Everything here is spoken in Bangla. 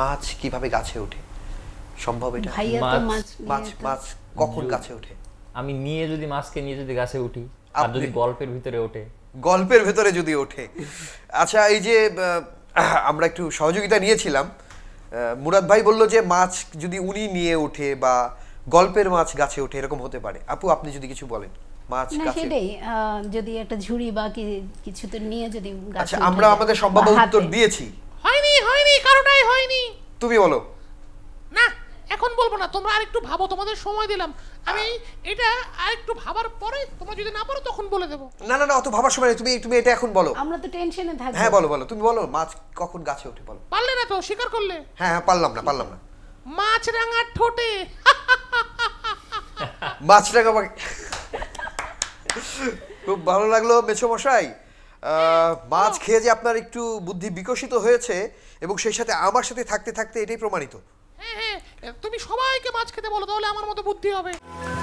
মাছ কিভাবে গাছে ওঠে সম্ভব এটা মাছ মাছ কখন গাছে ওঠে আমি নিয়ে যদি মাছকে নিয়ে যদি গাছে উঠি আর যদি গল্পের ভিতরে ওঠে গল্পের ভেতরে যদি ওঠে আচ্ছা এই যে আমরা একটু সহযোগিতা নিয়েছিলাম মুরাদ ভাই বলল যে মাছ যদি উনি নিয়ে ওঠে বা গল্পের মাছ গাছে ওঠে এরকম হতে পারে আপু আপনি যদি কিছু বলেন মাছ সেটাই যদি একটা ঝুড়ি বা কিছুতে নিয়ে যদি আচ্ছা আমরা আমাদের সম্ভাব্য উত্তর দিয়েছি হয়নি হয়নি কারোটাই হয়নি তুমি বলো না এখন বলবো না তোমরা আরেকটু ভাবো তোমাদের সময় দিলাম আমি এটা আরেকটু ভাবার পরে তোমরা যদি না পারো তখন বলে দেবো না না না অত ভাবার সময় নেই তুমি তুমি এটা এখন বলো আমরা তো টেনশনে থাকি হ্যাঁ বলো বলো তুমি বলো মাছ কখন গাছে ওঠে বলো পারলে না তো স্বীকার করলে হ্যাঁ হ্যাঁ পারলাম না পারলাম না মাছ রাঙা ঠোঁটে মাছ রাঙা খুব ভালো লাগলো মেছো মশাই মাছ খেয়ে যে আপনার একটু বুদ্ধি বিকশিত হয়েছে এবং সেই সাথে আমার সাথে থাকতে থাকতে এটাই প্রমাণিত হ্যাঁ হ্যাঁ তুমি সবাইকে মাছ খেতে বলো তাহলে আমার মতো বুদ্ধি হবে